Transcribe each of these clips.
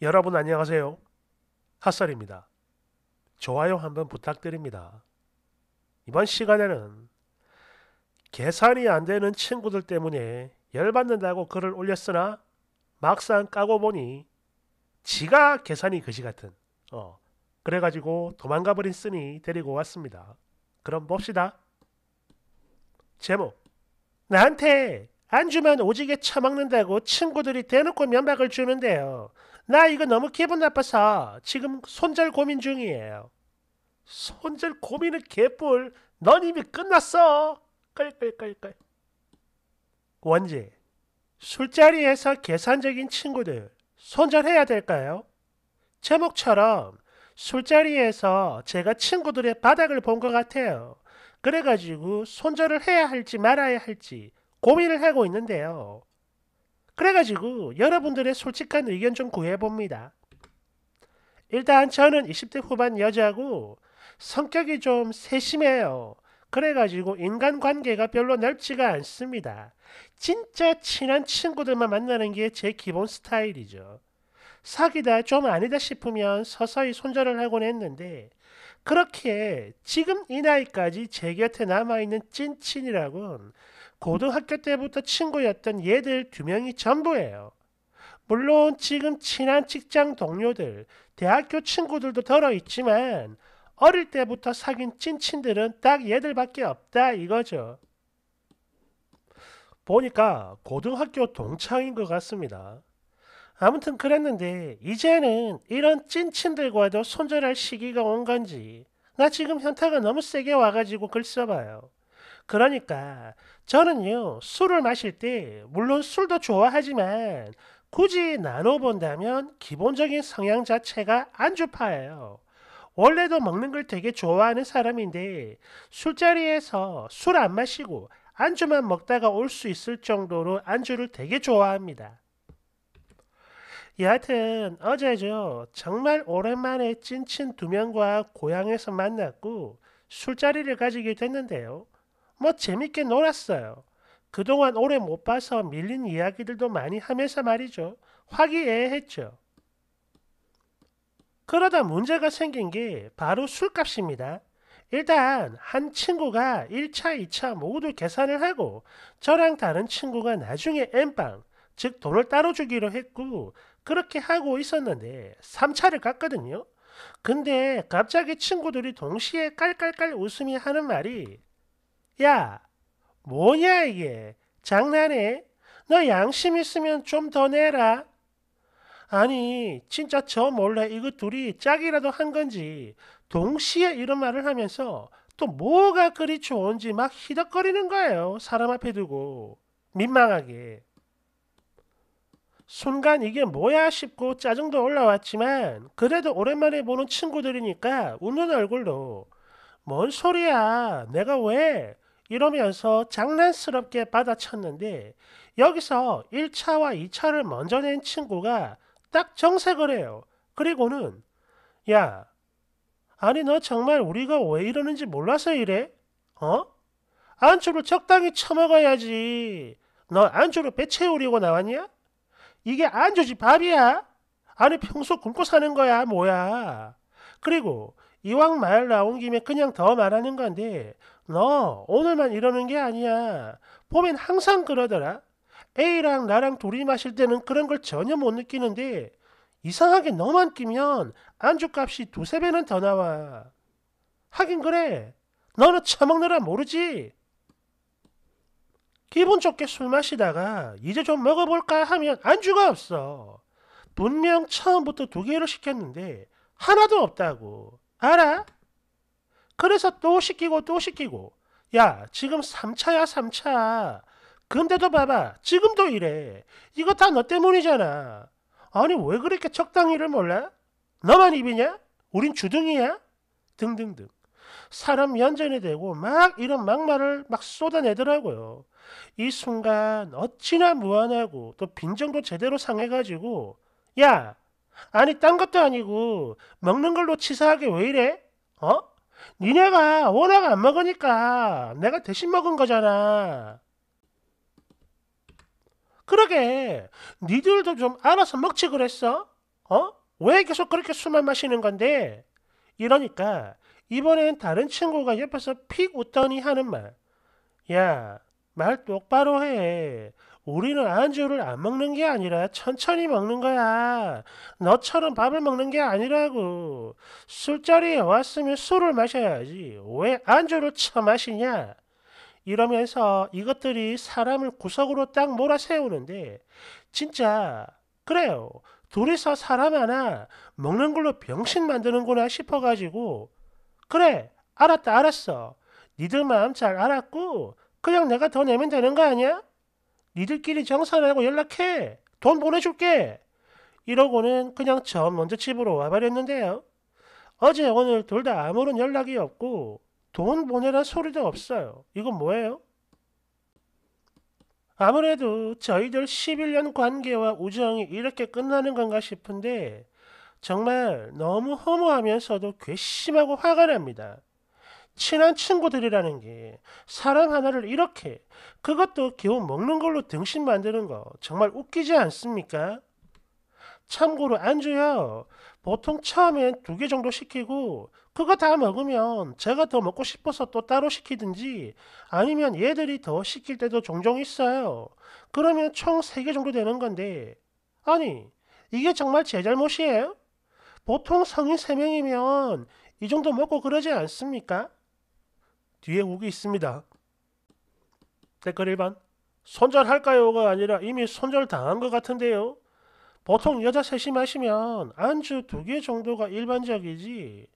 여러분 안녕하세요. 핫설입니다. 좋아요 한번 부탁드립니다. 이번 시간에는 계산이 안 되는 친구들 때문에 열받는다고 글을 올렸으나 막상 까고 보니 지가 계산이 그지 같은 어 그래가지고 도망가버린 쓰니 데리고 왔습니다. 그럼 봅시다. 제목 나한테 안주면 오지게 처먹는다고 친구들이 대놓고 면박을 주는데요. 나 이거 너무 기분 나빠서 지금 손절 고민 중이에요. 손절 고민은 개뿔. 넌 이미 끝났어. 끌끌끌끌. 원지. 술자리에서 계산적인 친구들 손절해야 될까요? 제목처럼 술자리에서 제가 친구들의 바닥을 본 것 같아요. 그래가지고 손절을 해야 할지 말아야 할지 고민을 하고 있는데요. 그래가지고 여러분들의 솔직한 의견 좀 구해봅니다. 일단 저는 20대 후반 여자고 성격이 좀 세심해요. 그래가지고 인간관계가 별로 넓지가 않습니다. 진짜 친한 친구들만 만나는 게 제 기본 스타일이죠. 사귀다 좀 아니다 싶으면 서서히 손절을 하곤 했는데 그렇게 지금 이 나이까지 제 곁에 남아있는 찐친이라곤 고등학교 때부터 친구였던 얘들 두 명이 전부예요. 물론 지금 친한 직장 동료들, 대학교 친구들도 더러 있지만 어릴 때부터 사귄 찐친들은 딱 얘들밖에 없다 이거죠. 보니까 고등학교 동창인 것 같습니다. 아무튼 그랬는데 이제는 이런 찐친들과도 손절할 시기가 온 건지 나 지금 현타가 너무 세게 와가지고 글 써봐요. 그러니까 저는요, 술을 마실 때, 물론 술도 좋아하지만, 굳이 나눠본다면 기본적인 성향 자체가 안주파예요. 원래도 먹는 걸 되게 좋아하는 사람인데, 술자리에서 술 안 마시고 안주만 먹다가 올 수 있을 정도로 안주를 되게 좋아합니다. 여하튼 어제죠. 정말 오랜만에 찐친 두 명과 고향에서 만났고 술자리를 가지게 됐는데요. 뭐 재밌게 놀았어요. 그동안 오래 못 봐서 밀린 이야기들도 많이 하면서 말이죠. 화기애애했죠. 그러다 문제가 생긴 게 바로 술값입니다. 일단 한 친구가 1차, 2차 모두 계산을 하고 저랑 다른 친구가 나중에 N빵, 즉 돈을 따로 주기로 했고 그렇게 하고 있었는데 3차를 갔거든요. 근데 갑자기 친구들이 동시에 깔깔깔 웃음이 하는 말이 야, 뭐냐 이게? 장난해? 너 양심 있으면 좀 더 내라. 아니, 진짜 저 몰래 이거 둘이 짝이라도 한 건지 동시에 이런 말을 하면서 또 뭐가 그리 좋은지 막 히덕거리는 거예요. 사람 앞에 두고. 민망하게. 순간 이게 뭐야 싶고 짜증도 올라왔지만 그래도 오랜만에 보는 친구들이니까 웃는 얼굴로 뭔 소리야 내가 왜 이러면서 장난스럽게 받아쳤는데 여기서 1차와 2차를 먼저 낸 친구가 딱 정색을 해요. 그리고는 야 아니 너 정말 우리가 왜 이러는지 몰라서 이래? 어? 안주를 적당히 처먹어야지. 너 안주로 배 채우려고 나왔냐? 이게 안주지 밥이야? 아니 평소 굶고 사는 거야 뭐야? 그리고 이왕 말 나온 김에 그냥 더 말하는 건데 너 오늘만 이러는 게 아니야. 보면 항상 그러더라. A랑 나랑 둘이 마실 때는 그런 걸 전혀 못 느끼는데 이상하게 너만 끼면 안주값이 두세 배는 더 나와. 하긴 그래. 너는 처먹느라 모르지. 기분 좋게 술 마시다가 이제 좀 먹어볼까 하면 안주가 없어. 분명 처음부터 두 개를 시켰는데 하나도 없다고. 알아? 그래서 또 시키고 또 시키고 야 지금 3차야 3차 근데도 봐봐 지금도 이래 이거 다 너 때문이잖아 아니 왜 그렇게 적당히를 몰라? 너만 입이냐? 우린 주둥이야? 등등등 사람 면전이 되고 막 이런 막말을 막 쏟아내더라고요. 이 순간 어찌나 무안하고 또 빈정도 제대로 상해가지고 야 아니 딴 것도 아니고 먹는 걸로 치사하게 왜 이래? 어? 니네가 워낙 안 먹으니까 내가 대신 먹은 거잖아. 그러게 니들도 좀 알아서 먹지 그랬어? 어? 왜 계속 그렇게 술만 마시는 건데? 이러니까 이번엔 다른 친구가 옆에서 픽 웃더니 하는 말. 야, 말 똑바로 해. 우리는 안주를 안 먹는 게 아니라 천천히 먹는 거야. 너처럼 밥을 먹는 게 아니라고. 술자리에 왔으면 술을 마셔야지. 왜 안주를 처마시냐? 이러면서 이것들이 사람을 구석으로 딱 몰아세우는데 진짜 그래요. 둘이서 사람 하나 먹는 걸로 병신 만드는구나 싶어가지고 그래 알았다 알았어. 니들 마음 잘 알았고 그냥 내가 더 내면 되는 거 아니야? 니들끼리 장사하고 연락해. 돈 보내줄게. 이러고는 그냥 저 먼저 집으로 와버렸는데요. 어제 오늘 둘 다 아무런 연락이 없고 돈 보내란 소리도 없어요. 이건 뭐예요? 아무래도 저희들 11년 관계와 우정이 이렇게 끝나는 건가 싶은데 정말 너무 허무하면서도 괘씸하고 화가 납니다. 친한 친구들이라는 게사랑 하나를 이렇게 그것도 겨우 먹는 걸로 등신 만드는 거 정말 웃기지 않습니까? 참고로 안주요. 보통 처음엔 두 개 정도 시키고 그거 다 먹으면 제가 더 먹고 싶어서 또 따로 시키든지 아니면 얘들이 더 시킬 때도 종종 있어요. 그러면 총 세 개 정도 되는 건데 아니 이게 정말 제 잘못이에요? 보통 성인 세명이면이 정도 먹고 그러지 않습니까? 뒤에 욱이 있습니다. 댓글 1반 손절할까요가 아니라 이미 손절당한 것 같은데요. 보통 여자 셋이 마시면 안주 두 개 정도가 일반적이지.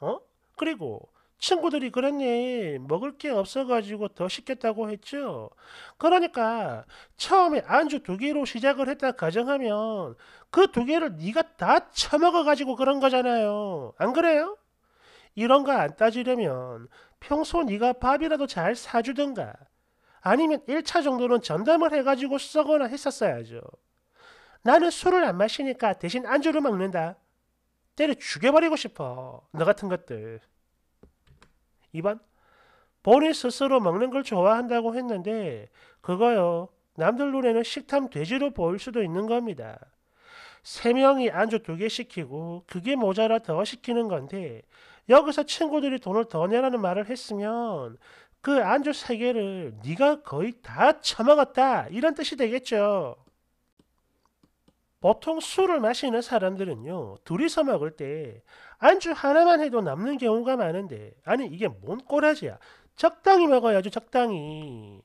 어? 그리고 친구들이 그랬니 먹을 게 없어가지고 더 시켰다고 했죠. 그러니까 처음에 안주 두 개로 시작을 했다 가정하면 그 두 개를 네가 다 처먹어가지고 그런 거잖아요. 안 그래요? 이런 거 안 따지려면 평소 네가 밥이라도 잘 사주든가 아니면 1차 정도는 전담을 해가지고 쓰거나 했었어야죠. 나는 술을 안 마시니까 대신 안주를 먹는다. 때려 죽여버리고 싶어. 너 같은 것들. 2번. 본인 스스로 먹는 걸 좋아한다고 했는데 그거요. 남들 눈에는 식탐 돼지로 보일 수도 있는 겁니다. 세 명이 안주 두 개 시키고 그게 모자라 더 시키는 건데 여기서 친구들이 돈을 더 내라는 말을 했으면 그 안주 세 개를 네가 거의 다 처먹었다 이런 뜻이 되겠죠. 보통 술을 마시는 사람들은요 둘이서 먹을 때 안주 하나만 해도 남는 경우가 많은데 아니 이게 뭔 꼬라지야 적당히 먹어야죠 적당히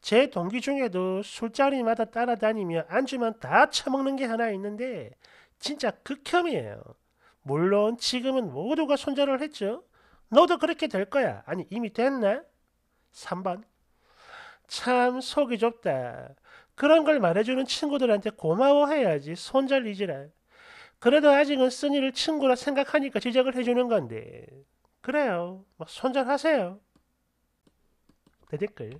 제 동기 중에도 술자리마다 따라다니며 안주만 다 처먹는 게 하나 있는데 진짜 극혐이에요 물론 지금은 모두가 손절을 했죠. 너도 그렇게 될 거야. 아니 이미 됐나? 3번 참 속이 좁다. 그런 걸 말해주는 친구들한테 고마워해야지 손절리지라. 그래도 아직은 쓴이를 친구라 생각하니까 지적을 해주는 건데. 그래요. 뭐 손절하세요. 대댓글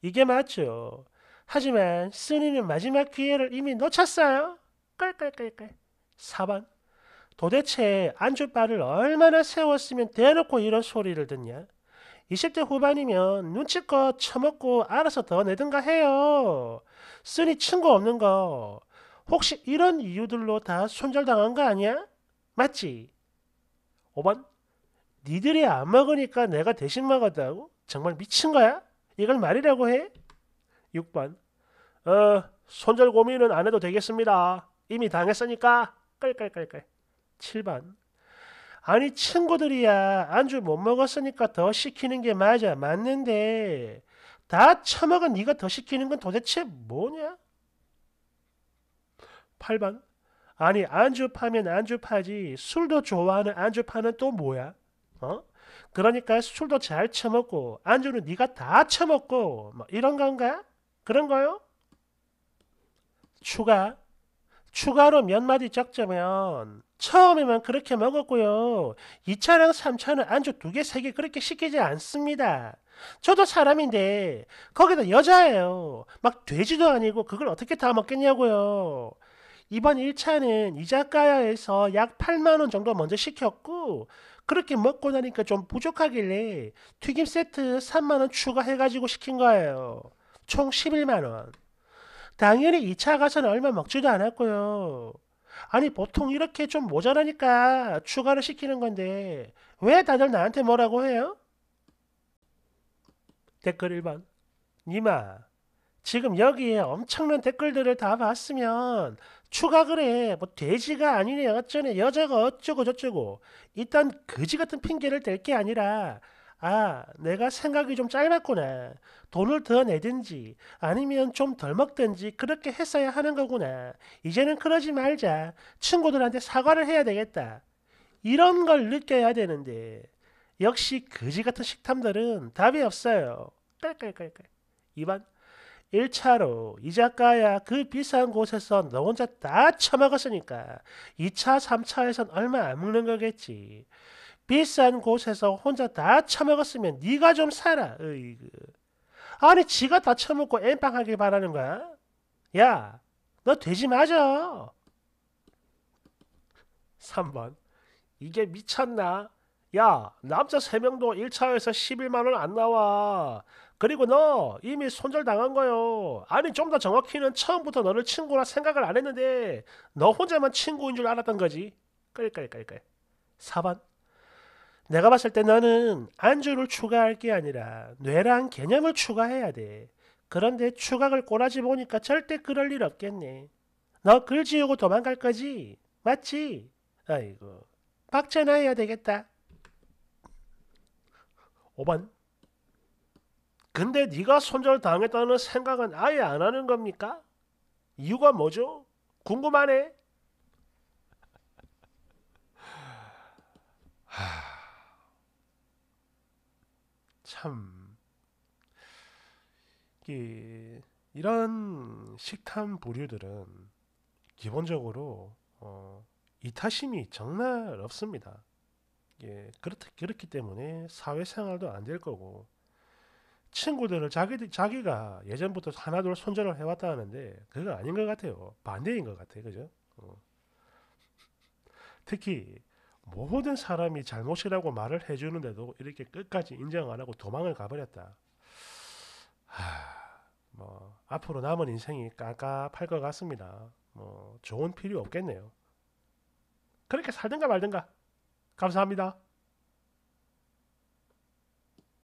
이게 맞죠. 하지만 쓴이는 마지막 기회를 이미 놓쳤어요. 깔깔깔깔. 4번 도대체 안주바를 얼마나 세웠으면 대놓고 이런 소리를 듣냐? 20대 후반이면 눈치껏 처먹고 알아서 더 내든가 해요. 쓰니 친구 없는 거. 혹시 이런 이유들로 다 손절당한 거 아니야? 맞지? 5번 니들이 안 먹으니까 내가 대신 먹었다고? 정말 미친 거야? 이걸 말이라고 해? 6번 어, 손절 고민은 안 해도 되겠습니다. 이미 당했으니까 깔깔깔깔 7번. 아니 친구들이야 안주 못 먹었으니까 더 시키는 게 맞아 맞는데 다 처먹은 네가 더 시키는 건 도대체 뭐냐? 8번 아니 안주 파면 안주 파지 술도 좋아하는 안주 파는 또 뭐야? 어? 그러니까 술도 잘 처먹고 안주는 네가 다 처먹고 뭐 이런 건가? 그런 거요? 추가 추가로 몇 마디 적자면 처음에만 그렇게 먹었고요. 2차랑 3차는 안주 두 개 세 개 그렇게 시키지 않습니다. 저도 사람인데 거기다 여자예요. 막 돼지도 아니고 그걸 어떻게 다 먹겠냐고요. 이번 1차는 이자카야에서 약 8만원 정도 먼저 시켰고 그렇게 먹고 나니까 좀 부족하길래 튀김 세트 3만원 추가해가지고 시킨 거예요. 총 11만원. 당연히 2차 가서는 얼마 먹지도 않았고요. 아니 보통 이렇게 좀 모자라니까 추가를 시키는 건데 왜 다들 나한테 뭐라고 해요? 댓글 1번 니마 지금 여기에 엄청난 댓글들을 다 봤으면 추가 그래 뭐 돼지가 아니네 어쩌네 여자가 어쩌고 저쩌고 일단 거지 같은 핑계를 댈 게 아니라 아, 내가 생각이 좀 짧았구나. 돈을 더 내든지 아니면 좀 덜 먹든지 그렇게 했어야 하는 거구나. 이제는 그러지 말자. 친구들한테 사과를 해야 되겠다. 이런 걸 느껴야 되는데 역시 거지 같은 식탐들은 답이 없어요. 깔깔깔깔. 2번 1차로 이 작가야 그 비싼 곳에서 너 혼자 다 처먹었으니까 2차, 3차에선 얼마 안 먹는 거겠지. 비싼 곳에서 혼자 다 처먹었으면 네가 좀살라 으이그. 아니 지가 다 처먹고 엠빵하길 바라는 거야? 야, 너 돼지 맞아. 3번. 이게 미쳤나? 야, 남자 3명도 1차에서 11만원 안 나와. 그리고 너 이미 손절당한 거요. 아니 좀 더 정확히는 처음부터 너를 친구라 생각을 안 했는데 너 혼자만 친구인 줄 알았던 거지. 끌끌끌끌. 4번. 내가 봤을 때 너는 안주를 추가할 게 아니라 뇌란 개념을 추가해야 돼. 그런데 추각을 꼬라지 보니까 절대 그럴 일 없겠네. 너 글 지우고 도망갈 거지? 맞지? 아이고, 박제나해야 되겠다. 5번 근데 네가 손절당했다는 생각은 아예 안 하는 겁니까? 이유가 뭐죠? 궁금하네. 참 이런 식탐 보류들은 기본적으로 어, 이타심이 정말 없습니다. 예, 그렇, 그렇기 때문에 사회생활도 안 될 거고 친구들을 자기, 자기가 예전부터 하나둘 손절을 해왔다 하는데 그거 아닌 것 같아요. 반대인 것 같아요. 그죠? 어. 특히 모든 사람이 잘못이라고 말을 해주는데도 이렇게 끝까지 인정 안 하고 도망을 가버렸다. 하, 뭐 앞으로 남은 인생이 깝깝할 것 같습니다. 뭐 좋은 필요 없겠네요. 그렇게 살든가 말든가. 감사합니다.